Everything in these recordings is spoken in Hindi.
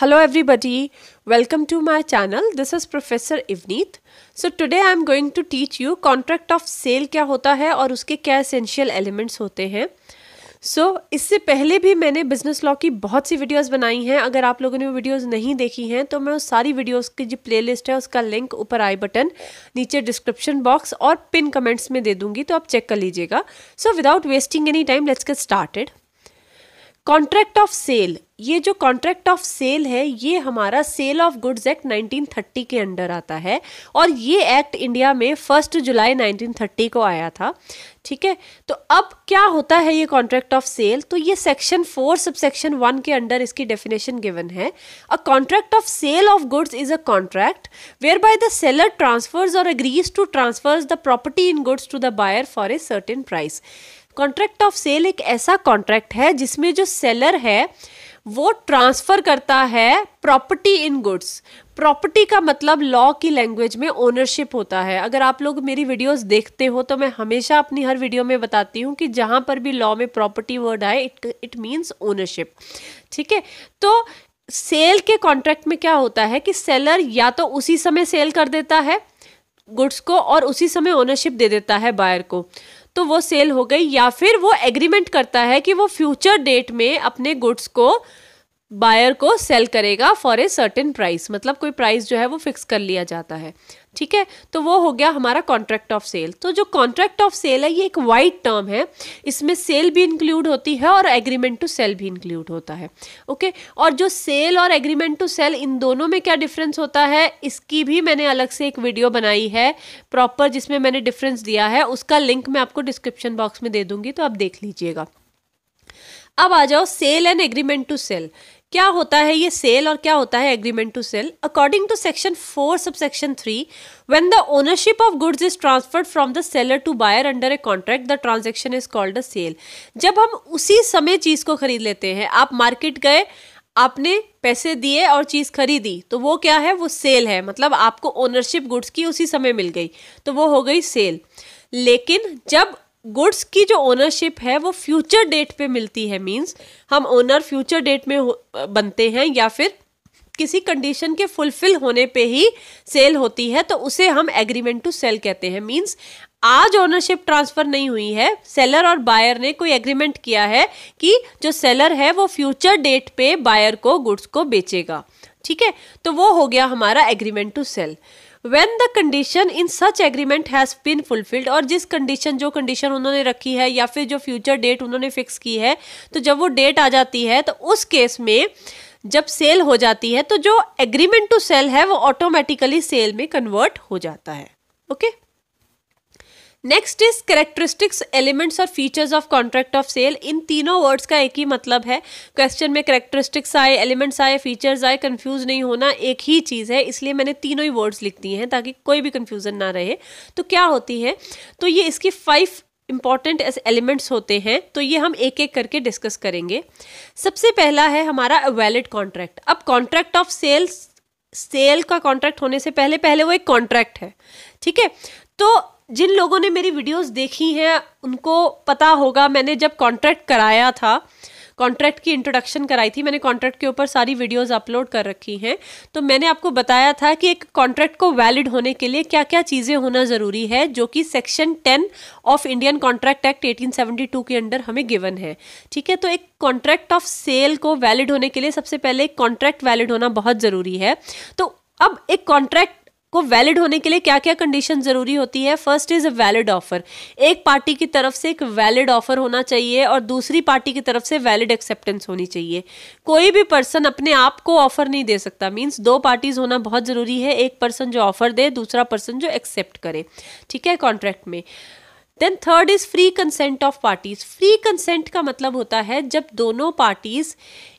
Hello everybody, welcome to my channel. This is Professor Ivneet. So today I am going to teach you contract of sale क्या होता है और उसके क्या essential elements होते हैं सो so, इससे पहले भी मैंने बिजनेस लॉ की बहुत सी वीडियोस बनाई हैं अगर आप लोगों ने वो वीडियोस नहीं देखी हैं तो मैं उस सारी वीडियोस की जो प्लेलिस्ट है उसका लिंक ऊपर आई बटन नीचे डिस्क्रिप्शन बॉक्स और पिन कमेंट्स में दे दूंगी तो आप चेक कर लीजिएगा so without wasting any time let's get started contract of sale ये जो कॉन्ट्रैक्ट ऑफ सेल है ये हमारा सेल ऑफ गुड्स एक्ट 1930 के अंडर आता है और ये एक्ट इंडिया में फर्स्ट जुलाई 1930 को आया था ठीक है तो अब क्या होता है ये कॉन्ट्रैक्ट ऑफ सेल तो ये section four sub section one के अंडर इसकी डेफिनेशन गिवन है a contract of sale of goods is a contract whereby the seller transfers or agrees to transfers the property in goods to the buyer for a certain price contract of sale एक ऐसा कॉन्ट्रैक्ट है जिसमें जो सेलर है वो ट्रांसफ़र करता है प्रॉपर्टी इन गुड्स प्रॉपर्टी का मतलब लॉ की लैंग्वेज में ओनरशिप होता है अगर आप लोग मेरी वीडियोस देखते हो तो मैं हमेशा अपनी हर वीडियो में बताती हूँ कि जहाँ पर भी लॉ में प्रॉपर्टी वर्ड आए इट इट मीन्स ओनरशिप ठीक है तो सेल के कॉन्ट्रैक्ट में क्या होता है कि सेलर या तो उसी समय सेल कर देता है गुड्स को और उसी समय ओनरशिप दे देता है बायर को तो वो सेल हो गई या फिर वो एग्रीमेंट करता है कि वो फ्यूचर डेट में अपने गुड्स को बायर को सेल करेगा फॉर ए सर्टेन प्राइस मतलब कोई प्राइस जो है वो फिक्स कर लिया जाता है ठीक है तो वो हो गया हमारा कॉन्ट्रैक्ट ऑफ सेल तो जो कॉन्ट्रैक्ट ऑफ सेल है ये एक वाइड टर्म है इसमें सेल भी इंक्लूड होती है और एग्रीमेंट टू सेल भी इंक्लूड होता है ओके और जो सेल और एग्रीमेंट टू सेल इन दोनों में क्या डिफरेंस होता है इसकी भी मैंने अलग से एक वीडियो बनाई है प्रॉपर जिसमें मैंने डिफरेंस दिया है उसका लिंक मैं आपको डिस्क्रिप्शन बॉक्स में दे दूंगी तो आप देख लीजिएगा अब आ जाओ sale and agreement to sale क्या होता है ये सेल और क्या होता है agreement to sale according to section four sub section three when the ownership of goods is transferred from the seller to buyer under a contract the transaction is called a sale जब हम उसी समय चीज़ को खरीद लेते हैं आप मार्केट गए आपने पैसे दिए और चीज़ खरीदी तो वो क्या है वो सेल है मतलब आपको ओनरशिप गुड्स की उसी समय मिल गई तो वो हो गई सेल लेकिन जब गुड्स की जो ओनरशिप है वो फ्यूचर डेट पे मिलती है मींस हम ओनर फ्यूचर डेट में बनते हैं या फिर किसी कंडीशन के फुलफिल होने पे ही सेल होती है तो उसे हम एग्रीमेंट टू सेल कहते हैं मींस आज ओनरशिप ट्रांसफर नहीं हुई है सेलर और बायर ने कोई एग्रीमेंट किया है कि जो सेलर है वो फ्यूचर डेट पे बायर को गुड्स को बेचेगा ठीक है तो वो हो गया हमारा agreement to sale when the condition in such agreement has been fulfilled और जिस कंडीशन जो कंडीशन उन्होंने रखी है या फिर जो फ्यूचर डेट उन्होंने फिक्स की है तो जब वो डेट आ जाती है तो उस केस में जब सेल हो जाती है तो जो एग्रीमेंट टू सेल है वो ऑटोमेटिकली सेल में कन्वर्ट हो जाता है okay okay? Next is characteristics elements और features of contract of sale इन तीनों वर्ड्स का एक ही मतलब है क्वेश्चन में करेक्टरिस्टिक्स आए एलिमेंट्स आए फीचर्स आए कन्फ्यूज नहीं होना एक ही चीज़ है इसलिए मैंने तीनों ही वर्ड्स लिख दिए हैं ताकि कोई भी कन्फ्यूज़न ना रहे तो क्या होती है तो ये इसकी फाइव इंपॉर्टेंट एलिमेंट्स होते हैं तो ये हम एक एक करके डिस्कस करेंगे सबसे पहला है हमारा वैलिड कॉन्ट्रैक्ट अब कॉन्ट्रैक्ट ऑफ सेल्स सेल का कॉन्ट्रैक्ट होने से पहले पहले वो एक कॉन्ट्रैक्ट है ठीक है तो जिन लोगों ने मेरी वीडियोस देखी हैं उनको पता होगा मैंने जब कॉन्ट्रैक्ट कराया था कॉन्ट्रैक्ट की इंट्रोडक्शन कराई थी मैंने कॉन्ट्रैक्ट के ऊपर सारी वीडियोस अपलोड कर रखी हैं तो मैंने आपको बताया था कि एक कॉन्ट्रैक्ट को वैलिड होने के लिए क्या क्या चीज़ें होना ज़रूरी है जो कि section 10 of Indian contract act 1872 के अंडर हमें गिवन है ठीक है तो एक कॉन्ट्रैक्ट ऑफ सेल को वैलिड होने के लिए सबसे पहले कॉन्ट्रैक्ट वैलिड होना बहुत ज़रूरी है तो अब एक कॉन्ट्रैक्ट को वैलिड होने के लिए क्या क्या कंडीशन ज़रूरी होती है first is a valid offer एक पार्टी की तरफ से एक वैलिड ऑफर होना चाहिए और दूसरी पार्टी की तरफ से वैलिड एक्सेप्टेंस होनी चाहिए कोई भी पर्सन अपने आप को ऑफर नहीं दे सकता मीन्स दो पार्टीज़ होना बहुत ज़रूरी है एक पर्सन जो ऑफर दे दूसरा पर्सन जो एक्सेप्ट करे ठीक है कॉन्ट्रैक्ट में then third is free consent of parties free consent का मतलब होता है जब दोनों पार्टीज़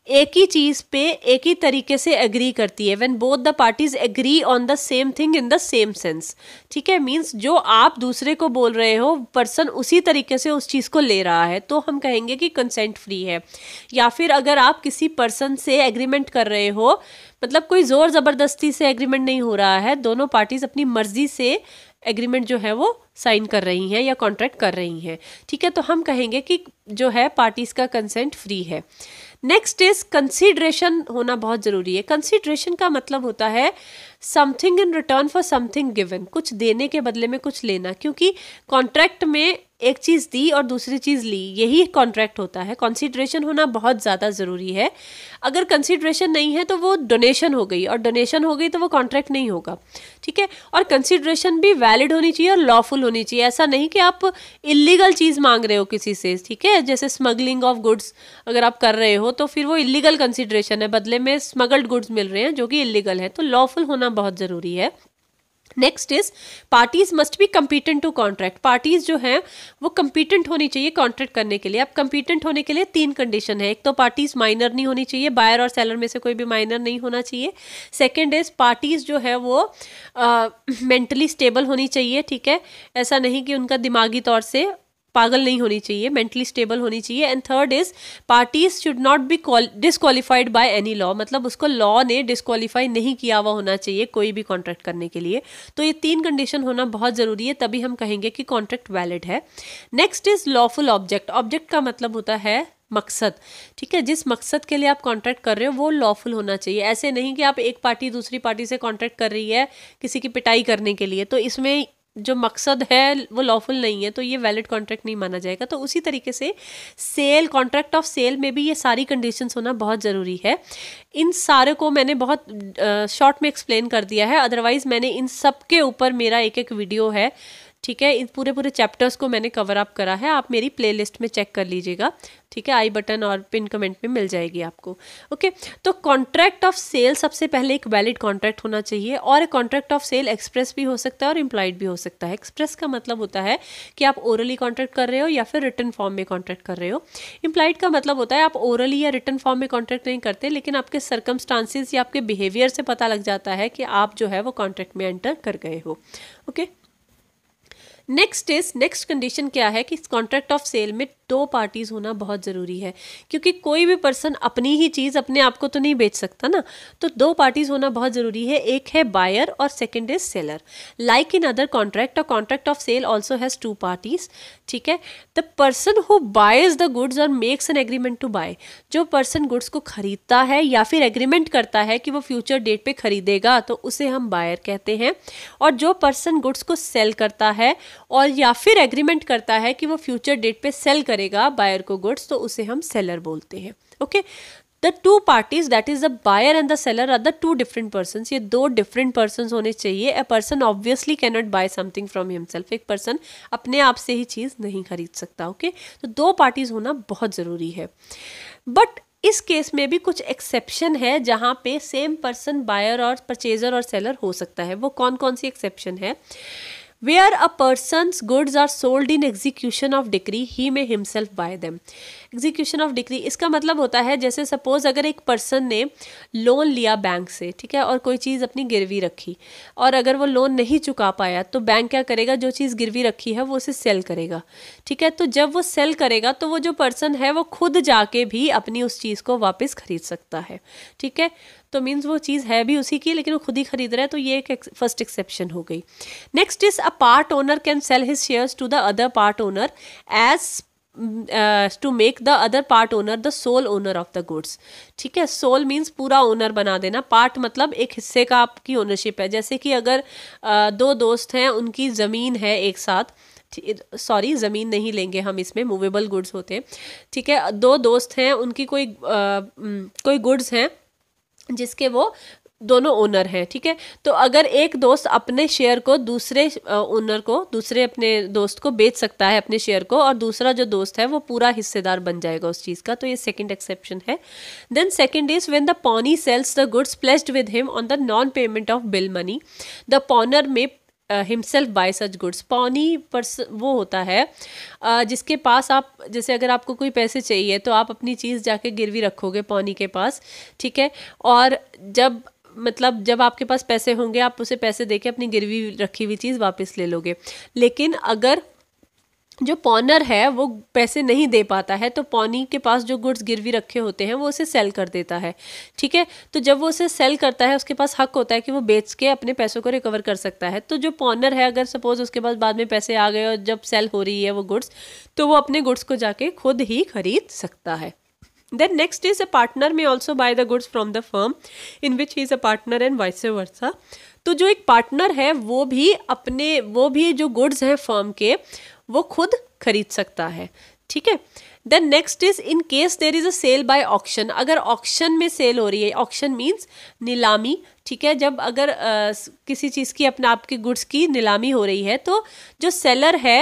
एक ही चीज़ पे एक ही तरीके से एग्री करती है when both the parties agree on the same thing in the same sense ठीक है मीन्स जो आप दूसरे को बोल रहे हो पर्सन उसी तरीके से उस चीज़ को ले रहा है तो हम कहेंगे कि कंसेंट फ्री है या फिर अगर आप किसी पर्सन से एग्रीमेंट कर रहे हो मतलब कोई ज़ोर ज़बरदस्ती से एग्रीमेंट नहीं हो रहा है दोनों पार्टीज़ अपनी मर्ज़ी से एग्रीमेंट जो है वो साइन कर रही हैं या कॉन्ट्रैक्ट कर रही हैं ठीक है तो हम कहेंगे कि जो है पार्टीज़ का कंसेंट फ्री है नेक्स्ट इज कंसीडरेशन होना बहुत ज़रूरी है कंसीडरेशन का मतलब होता है something in return for something given कुछ देने के बदले में कुछ लेना क्योंकि कॉन्ट्रैक्ट में एक चीज़ दी और दूसरी चीज़ ली यही कॉन्ट्रैक्ट होता है कंसीडरेशन होना बहुत ज़्यादा ज़रूरी है अगर कंसीडरेशन नहीं है तो वो डोनेशन हो गई और डोनेशन हो गई तो वो कॉन्ट्रैक्ट नहीं होगा ठीक है और कंसीडरेशन भी वैलिड होनी चाहिए और लॉफुल होनी चाहिए ऐसा नहीं कि आप इलीगल चीज़ मांग रहे हो किसी से ठीक है जैसे स्मगलिंग ऑफ गुड्स अगर आप कर रहे हो तो फिर वो इलीगल कंसिड्रेशन है बदले में स्मगल्ड गुड्स मिल रहे हैं जो कि इलीगल है तो लॉफुल होना बहुत ज़रूरी है next is parties must be competent to contract parties जो हैं वो कम्पिटेंट होनी चाहिए कॉन्ट्रैक्ट करने के लिए अब कम्पिटेंट होने के लिए तीन कंडीशन है एक तो पार्टीज माइनर नहीं होनी चाहिए बायर और सेलर में से कोई भी माइनर नहीं होना चाहिए सेकेंड इज पार्टीज जो है वो मेंटली uh, स्टेबल होनी चाहिए ठीक है ऐसा नहीं कि उनका दिमागी तौर से पागल नहीं होनी चाहिए मेंटली स्टेबल होनी चाहिए and third is parties should not be disqualified by any law मतलब उसको लॉ ने डिसक्वालीफाई नहीं किया हुआ होना चाहिए कोई भी कॉन्ट्रैक्ट करने के लिए तो ये तीन कंडीशन होना बहुत ज़रूरी है तभी हम कहेंगे कि कॉन्ट्रैक्ट वैलिड है next is lawful object object का मतलब होता है मकसद ठीक है जिस मकसद के लिए आप कॉन्ट्रैक्ट कर रहे हो वो लॉफुल होना चाहिए ऐसे नहीं कि आप एक पार्टी दूसरी पार्टी से कॉन्ट्रैक्ट कर रही है किसी की पिटाई करने के लिए तो इसमें जो मकसद है वो लॉफुल नहीं है तो ये वैलिड कॉन्ट्रैक्ट नहीं माना जाएगा तो उसी तरीके से सेल कॉन्ट्रैक्ट ऑफ सेल में भी ये सारी कंडीशंस होना बहुत ज़रूरी है इन सारे को मैंने बहुत शॉर्ट में एक्सप्लेन कर दिया है अदरवाइज़ मैंने इन सब के ऊपर मेरा एक एक वीडियो है ठीक है इन पूरे पूरे चैप्टर्स को मैंने कवर अप करा है आप मेरी प्लेलिस्ट में चेक कर लीजिएगा ठीक है आई बटन और पिन कमेंट में मिल जाएगी आपको ओके तो कॉन्ट्रैक्ट ऑफ सेल सबसे पहले एक वैलिड कॉन्ट्रैक्ट होना चाहिए और कॉन्ट्रैक्ट ऑफ सेल एक्सप्रेस भी हो सकता है और इम्प्लाइड भी हो सकता है एक्सप्रेस का मतलब होता है कि आप ओरली कॉन्ट्रैक्ट कर रहे हो या फिर रिटर्न फॉर्म में कॉन्ट्रैक्ट कर रहे हो इम्प्लाइड का मतलब होता है आप ओरली या रिटर्न फॉर्म में कॉन्ट्रैक्ट नहीं करते लेकिन आपके सर्कमस्टांसिस या आपके बिहेवियर से पता लग जाता है कि आप जो है वो कॉन्ट्रैक्ट में एंटर कर गए हो okay okay? Next is next condition क्या है कि इस कॉन्ट्रैक्ट ऑफ सेल में दो पार्टीज़ होना बहुत ज़रूरी है क्योंकि कोई भी पर्सन अपनी ही चीज़ अपने आप को तो नहीं बेच सकता ना तो दो पार्टीज़ होना बहुत ज़रूरी है एक है बायर और second is seller like in other contract और contract of sale also has two parties ठीक है the person who buys the goods और makes an agreement to buy जो पर्सन गुड्स को खरीदता है या फिर एग्रीमेंट करता है कि वो फ्यूचर डेट पर खरीदेगा तो उसे हम बायर कहते हैं और जो पर्सन गुड्स को सेल करता है और या फिर एग्रीमेंट करता है कि वो फ्यूचर डेट पे सेल करे करेगा बायर को गुड्स तो उसे हम सेलर बोलते हैं okay the two parties that is the buyer and the seller are the two different person ये दो डिफरेंट पर्सन होने चाहिए a person obviously cannot buy something from himself एक पर्सन अपने आप से ही चीज़ नहीं खरीद सकता ओके okay? तो दो पार्टीज होना बहुत ज़रूरी है बट इस केस में भी कुछ एक्सेप्शन है जहाँ पे सेम पर्सन बायर और परचेजर और सेलर हो सकता है वो कौन कौन सी एक्सेप्शन है where a person goods are sold in execution of decree he may himself buy them execution of decree इसका मतलब होता है जैसे सपोज अगर एक पर्सन ने लोन लिया बैंक से ठीक है और कोई चीज़ अपनी गिरवी रखी और अगर वो लोन नहीं चुका पाया तो बैंक क्या करेगा जो चीज़ गिरवी रखी है वो उसे सेल करेगा ठीक है तो जब वो सेल करेगा तो वो जो पर्सन है वो खुद जाके भी अपनी उस चीज़ को वापस खरीद सकता है ठीक है तो मीन्स वो चीज़ है भी उसी की लेकिन वो खुद ही खरीद रहा है तो ये एक फर्स्ट एक्सेप्शन हो गई next is a part owner can sell his shares to the other part owner as to make the other part owner the sole owner of the goods ठीक है सोल मीन्स पूरा ओनर बना देना पार्ट मतलब एक हिस्से का आपकी ओनरशिप है जैसे कि अगर uh, दो दोस्त हैं उनकी ज़मीन है एक साथ सॉरी ज़मीन नहीं लेंगे हम इसमें मूवेबल गुड्स होते हैं ठीक है दो दोस्त हैं उनकी कोई आ, uh, mm, कोई गुड्स हैं जिसके वो दोनों ओनर हैं ठीक है तो अगर एक दोस्त अपने शेयर को दूसरे ओनर को दूसरे अपने दोस्त को बेच सकता है अपने शेयर को और दूसरा जो दोस्त है वो पूरा हिस्सेदार बन जाएगा उस चीज़ का तो ये सेकंड एक्सेप्शन है then second is when the pawnee sells the goods placed with him on the non payment of bill money the pawner may himself buy such goods pawnee पर्स वो होता है uh, जिसके पास आप जैसे अगर आपको कोई पैसे चाहिए तो आप अपनी चीज़ जाके गिरवी रखोगे पौनी के पास ठीक है और जब मतलब जब आपके पास पैसे होंगे आप उसे पैसे देके अपनी गिरवी रखी हुई चीज़ वापस ले लोगे लेकिन अगर जो पॉनर है वो पैसे नहीं दे पाता है तो पॉनी के पास जो गुड्स गिरवी रखे होते हैं वो उसे सेल कर देता है ठीक है तो जब वो उसे सेल करता है उसके पास हक होता है कि वो बेच के अपने पैसों को रिकवर कर सकता है तो जो पॉनर है अगर सपोज उसके पास बाद में पैसे आ गए और जब सेल हो रही है वो गुड्स तो वो अपने गुड्स को जाके खुद ही खरीद सकता है then next is a partner may also buy the goods from the firm in which is a partner partner vice vice versa तो जो एक पार्टनर है वो भी अपने वो भी जो गुड्स हैं फर्म के वो खुद खरीद सकता है ठीक है then next is in case there is a sale by auction अगर ऑक्शन में सेल हो रही है ऑक्शन मीन्स नीलामी ठीक है जब अगर uh, किसी चीज़ की अपने आपके गुड्स की नीलामी हो रही है तो जो सेलर है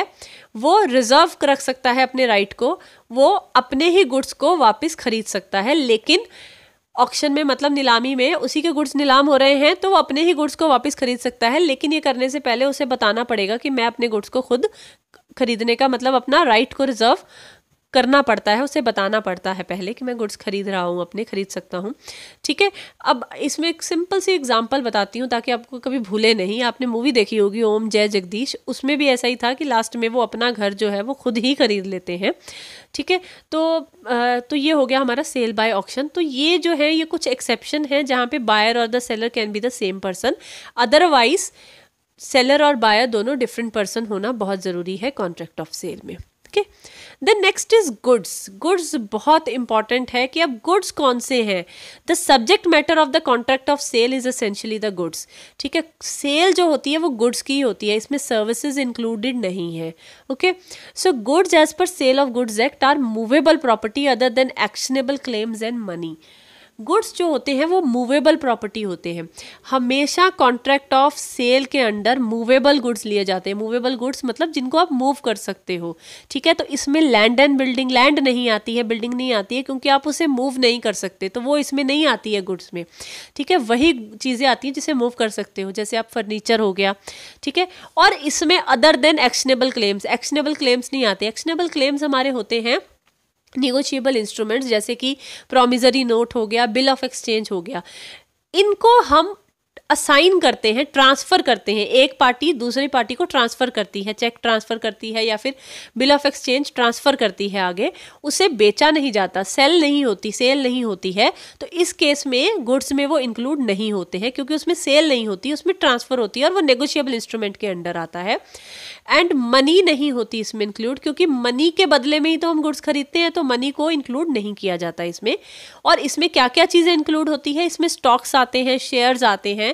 वो रिजर्व रख सकता है अपने राइट को वो अपने ही गुड्स को वापस खरीद सकता है लेकिन ऑक्शन में मतलब नीलामी में उसी के गुड्स नीलाम हो रहे हैं तो वो अपने ही गुड्स को वापस खरीद सकता है लेकिन ये करने से पहले उसे बताना पड़ेगा कि मैं अपने गुड्स को खुद खरीदने का मतलब अपना राइट को रिजर्व करना पड़ता है उसे बताना पड़ता है पहले कि मैं गुड्स खरीद रहा हूँ अपने खरीद सकता हूँ ठीक है अब इसमें एक सिंपल सी एग्जांपल बताती हूँ ताकि आपको कभी भूले नहीं आपने मूवी देखी होगी ओम जय जगदीश उसमें भी ऐसा ही था कि लास्ट में वो अपना घर जो है वो खुद ही खरीद लेते हैं ठीक है तो तो ये हो गया हमारा सेल बाय ऑप्शन तो ये जो है ये कुछ एक्सेप्शन है जहाँ पर बायर और the seller can be the same person otherwise seller और बायर दोनों डिफरेंट पर्सन होना बहुत ज़रूरी है कॉन्ट्रैक्ट ऑफ सेल में okay then next is goods goods बहुत इंपॉर्टेंट है कि अब गुड्स कौन से हैं the subject matter of the contract of sale is essentially the goods ठीक है सेल जो होती है वो गुड्स की होती है इसमें सर्विसेज इंक्लूडेड नहीं है okay so goods as per sale of goods act are movable property other than actionable claims and money goods जो होते हैं वो मूवेबल प्रॉपर्टी होते हैं हमेशा कॉन्ट्रैक्ट ऑफ सेल के अंडर मूवेबल गुड्स लिए जाते हैं मूवेबल गुड्स मतलब जिनको आप मूव कर सकते हो ठीक है तो इसमें लैंड एंड बिल्डिंग लैंड नहीं आती है बिल्डिंग नहीं आती है क्योंकि आप उसे मूव नहीं कर सकते तो वो इसमें नहीं आती है गुड्स में ठीक है वही चीज़ें आती हैं जिसे मूव कर सकते हो जैसे आप फर्नीचर हो गया ठीक है और इसमें other than actionable claims actionable claims नहीं आते एक्शनेबल क्लेम्स हमारे होते हैं निगोशिएबल इंस्ट्रूमेंट्स जैसे कि प्रोमिजरी नोट हो गया बिल ऑफ एक्सचेंज हो गया इनको हम असाइन करते हैं ट्रांसफ़र करते हैं एक पार्टी दूसरी पार्टी को ट्रांसफ़र करती है चेक ट्रांसफ़र करती है या फिर बिल ऑफ एक्सचेंज ट्रांसफ़र करती है आगे उसे बेचा नहीं जाता सेल नहीं होती सेल नहीं होती है तो इस केस में गुड्स में वो इंक्लूड नहीं होते हैं क्योंकि उसमें सेल नहीं होती उसमें ट्रांसफ़र होती है और वो नेगोशियबल इंस्ट्रूमेंट के अंडर आता है एंड मनी नहीं होती इसमें इंक्लूड क्योंकि मनी के बदले में ही तो हम गुड्स खरीदते हैं तो मनी को इंक्लूड नहीं किया जाता इसमें और इसमें क्या क्या चीज़ें इंक्लूड होती है इसमें स्टॉक्स आते हैं शेयर्स आते हैं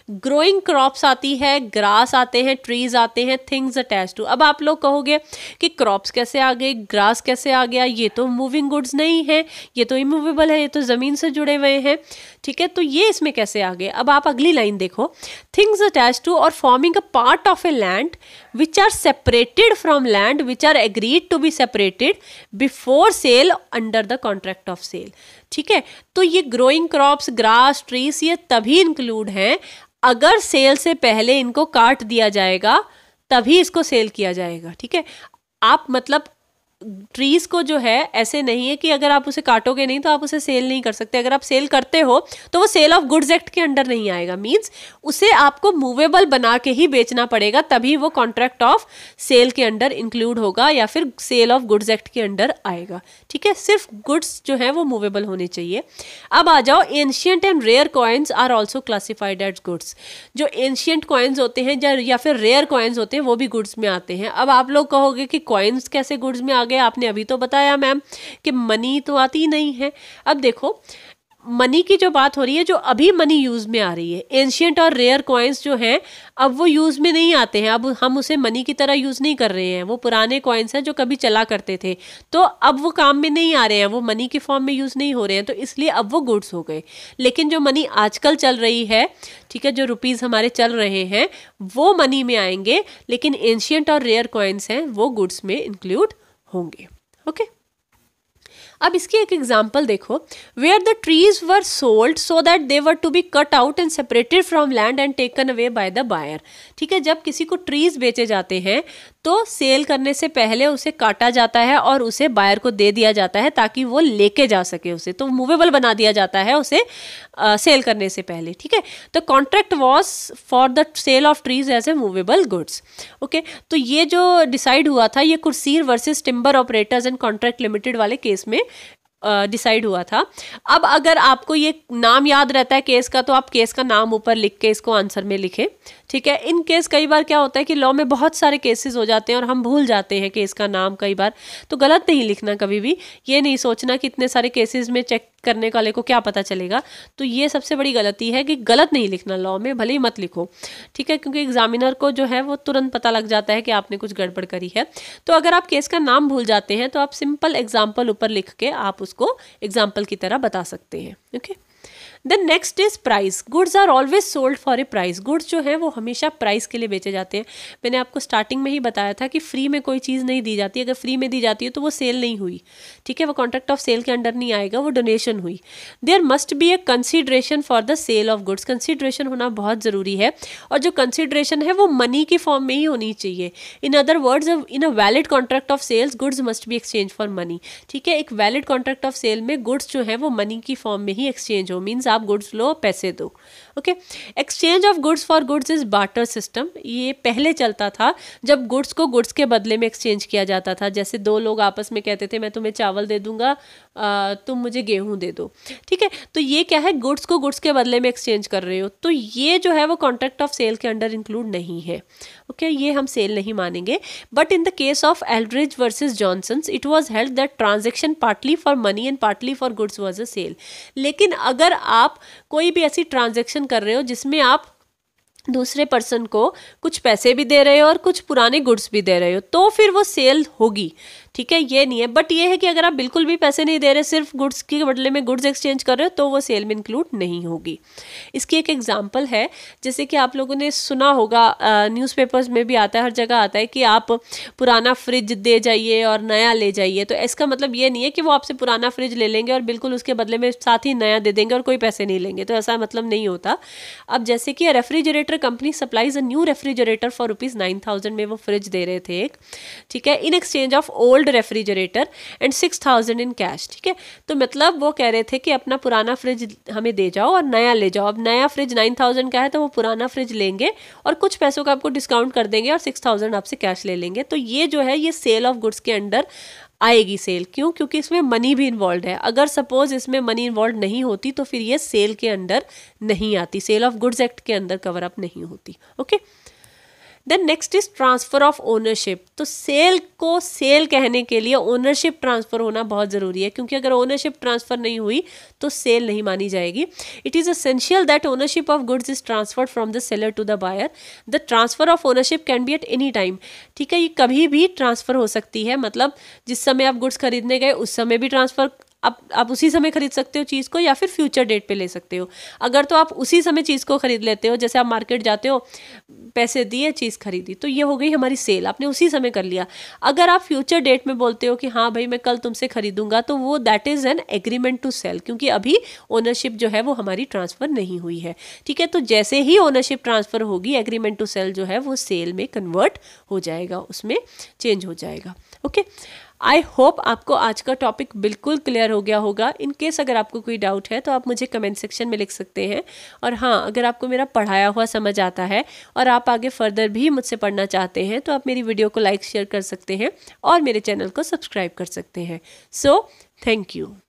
ग्रोइंग क्रॉप्स आती है ग्रास आते हैं ट्रीज आते हैं थिंग्स अटैच टू अब आप लोग कहोगे कि क्रॉप्स कैसे आ गए ग्रास कैसे आ गया ये तो मूविंग गुड्स नहीं है ये तो इमूवेबल है ये तो ज़मीन से जुड़े हुए हैं ठीक है तो ये इसमें कैसे आ गए अब आप अगली लाइन देखो things attach to or forming a part of a land which are separated from land which are agreed to be separated before sale under the contract of sale ठीक है तो ये ग्रोइंग क्रॉप्स ग्रास ट्रीज ये तभी इंक्लूड हैं अगर सेल से पहले इनको काट दिया जाएगा तभी इसको सेल किया जाएगा ठीक है आप मतलब ट्रीज को जो है ऐसे नहीं है कि अगर आप उसे काटोगे नहीं तो आप उसे सेल नहीं कर सकते अगर आप सेल करते हो तो वो सेल ऑफ गुड्स एक्ट के अंडर नहीं आएगा मीन्स उसे आपको मूवेबल बना के ही बेचना पड़ेगा तभी वो कॉन्ट्रैक्ट ऑफ सेल के अंडर इंक्लूड होगा या फिर सेल ऑफ गुड्स एक्ट के अंडर आएगा ठीक है सिर्फ गुड्स जो है वो मूवेबल होने चाहिए अब आ जाओ ancient and rare coins are also classified at goods जो एंशियंट कॉइन्स होते हैं या फिर रेयर कॉइन्स होते हैं वो भी गुड्स में आते हैं अब आप लोग कहोगे कि कॉइन्स कैसे गुड्स में आ गए आपने अभी तो बताया मैम कि मनी तो आती नहीं है अब देखो मनी की जो बात हो रही है जो अभी मनी यूज़ में आ रही है एंशियंट और रेयर कॉइन्स जो हैं अब वो यूज़ में नहीं आते हैं अब हम उसे मनी की तरह यूज़ नहीं कर रहे हैं वो पुराने कॉइन्स हैं जो कभी चला करते थे तो अब वो काम में नहीं आ रहे हैं वो मनी के फॉर्म में यूज़ नहीं हो रहे हैं तो इसलिए अब वो गुड्स हो गए लेकिन जो मनी आजकल चल रही है ठीक है जो रुपीज़ हमारे चल रहे हैं वो मनी में आएंगे लेकिन एंशियंट और रेयर कॉइन्स हैं वो गुड्स में इंक्लूड होंगे ओके अब इसकी एक एग्जाम्पल देखो we are the trees were sold so that they were to be cut out and separated from land and taken away by the buyer ठीक है जब किसी को ट्रीज बेचे जाते हैं तो सेल करने से पहले उसे काटा जाता है और उसे बायर को दे दिया जाता है ताकि वो लेके जा सके उसे तो मूवेबल बना दिया जाता है उसे आ, सेल करने से पहले ठीक है तो contract was for the sale of trees as a movable goods okay तो ये जो डिसाइड हुआ था ये कुर्सीर versus timber operators and contract limited वाले केस में डिसाइड हुआ था अब अगर आपको ये नाम याद रहता है केस का तो आप केस का नाम ऊपर लिख के इसको आंसर में लिखें ठीक है इन केस कई बार क्या होता है कि लॉ में बहुत सारे केसेस हो जाते हैं और हम भूल जाते हैं केस का नाम कई बार तो गलत नहीं लिखना कभी भी ये नहीं सोचना कि इतने सारे केसेस में चेक करने वाले को क्या पता चलेगा तो ये सबसे बड़ी गलती है कि गलत नहीं लिखना लॉ में भले ही मत लिखो ठीक है क्योंकि एग्जामिनर को जो है वो तुरंत पता लग जाता है कि आपने कुछ गड़बड़ करी है तो अगर आप केस का नाम भूल जाते हैं तो आप सिंपल एग्जाम्पल ऊपर लिख के आप उसको एग्जाम्पल की तरह बता सकते हैं okay then next is price goods are always sold for a price goods जो है वो हमेशा प्राइस के लिए बेचे जाते हैं मैंने आपको स्टार्टिंग में ही बताया था कि फ्री में कोई चीज़ नहीं दी जाती अगर फ्री में दी जाती है तो वो सेल नहीं हुई ठीक है वो कॉन्ट्रैक्ट ऑफ सेल के अंडर नहीं आएगा वो डोनेशन हुई there must be a consideration for the sale of goods consideration होना बहुत ज़रूरी है और जो कंसिड्रेशन है वो मनी के फॉर्म में ही होनी चाहिए in other words in a valid contract of sales goods must be exchange for money ठीक है एक वैलिड कॉन्ट्रैक्ट ऑफ सेल में गुड्स जो है वो मनी की फॉर्म में ही एक्सचेंज हो मीन्स आप गुड्स लो पैसे दो okay exchange of goods for goods is barter system ये पहले चलता था जब गुड्स को गुड्स के बदले में एक्सचेंज किया जाता था जैसे दो लोग आपस में कहते थे मैं तुम्हें चावल दे दूंगा तुम मुझे गेहूं दे दो ठीक है तो ये क्या है गुड्स को गुड्स के बदले में एक्सचेंज कर रहे हो तो ये जो है वो कॉन्ट्रैक्ट ऑफ सेल के अंडर इंक्लूड नहीं है ओके ये हम सेल नहीं मानेंगे but in the case of Eldridge versus Johnson it was held that transaction partly for money and partly for goods was a sale लेकिन अगर आप कोई भी ऐसी ट्रांजेक्शन ट्रांजेक्शन कर रहे हो जिसमें आप दूसरे पर्सन को कुछ पैसे भी दे रहे हो और कुछ पुराने गुड्स भी दे रहे हो तो फिर वो सेल होगी ठीक है ये नहीं है बट ये है कि अगर आप बिल्कुल भी पैसे नहीं दे रहे सिर्फ गुड्स के बदले में गुड्स एक्सचेंज कर रहे हो तो वो सेल में इंक्लूड नहीं होगी इसकी एक एग्जाम्पल है जैसे कि आप लोगों ने सुना होगा न्यूज़पेपर्स में भी आता है हर जगह आता है कि आप पुराना फ्रिज दे जाइए और नया ले जाइए तो इसका मतलब ये नहीं है कि वो आपसे पुराना फ्रिज ले लेंगे और बिल्कुल उसके बदले में साथ ही नया दे देंगे और कोई पैसे नहीं लेंगे तो ऐसा मतलब नहीं होता अब जैसे कि refrigerator company supplies a new refrigerator for rupees nine thousand में वो फ्रिज दे रहे थे एक ठीक है in exchange of old old refrigerator and six thousand in cash ठीक है तो मतलब वो कह रहे थे कि अपना पुराना फ्रिज हमें दे जाओ और नया ले जाओ अब नया फ्रिज नाइन थाउजेंड का है तो वो पुराना फ्रिज लेंगे और कुछ पैसों का आपको डिस्काउंट कर देंगे और सिक्स थाउजेंड आपसे कैश ले लेंगे तो ये जो है ये सेल ऑफ गुड्स के अंडर आएगी सेल क्यों क्योंकि इसमें मनी भी इन्वॉल्व है अगर सपोज इसमें मनी इन्वॉल्व नहीं होती तो फिर ये सेल के अंडर नहीं आती सेल ऑफ गुड्स एक्ट के अंदर कवर अप नहीं होती okay okay? Then next is transfer of ownership तो सेल को सेल कहने के लिए ओनरशिप ट्रांसफ़र होना बहुत ज़रूरी है क्योंकि अगर ओनरशिप ट्रांसफ़र नहीं हुई तो सेल नहीं मानी जाएगी it is essential that ownership of goods is transfer from the seller to the buyer the transfer of ownership can be at any time ठीक है ये कभी भी ट्रांसफ़र हो सकती है मतलब जिस समय आप गुड्स खरीदने गए उस समय भी ट्रांसफ़र आप आप उसी समय खरीद सकते हो चीज़ को या फिर फ्यूचर डेट पे ले सकते हो अगर तो आप उसी समय चीज़ को खरीद लेते हो जैसे आप मार्केट जाते हो पैसे दिए चीज़ खरीदी तो ये हो गई हमारी सेल आपने उसी समय कर लिया अगर आप फ्यूचर डेट में बोलते हो कि हाँ भाई मैं कल तुमसे खरीदूंगा तो वो that is an agreement to sale क्योंकि अभी ओनरशिप जो है वो हमारी ट्रांसफ़र नहीं हुई है ठीक है तो जैसे ही ओनरशिप ट्रांसफ़र होगी एग्रीमेंट टू सेल जो है वो सेल में कन्वर्ट हो जाएगा उसमें चेंज हो जाएगा ओके okay? आई होप आपको आज का टॉपिक बिल्कुल क्लियर हो गया होगा इन केस अगर आपको कोई डाउट है तो आप मुझे कमेंट सेक्शन में लिख सकते हैं और हाँ अगर आपको मेरा पढ़ाया हुआ समझ आता है और आप आगे फर्दर भी मुझसे पढ़ना चाहते हैं तो आप मेरी वीडियो को लाइक शेयर कर सकते हैं और मेरे चैनल को सब्सक्राइब कर सकते हैं सो थैंक यू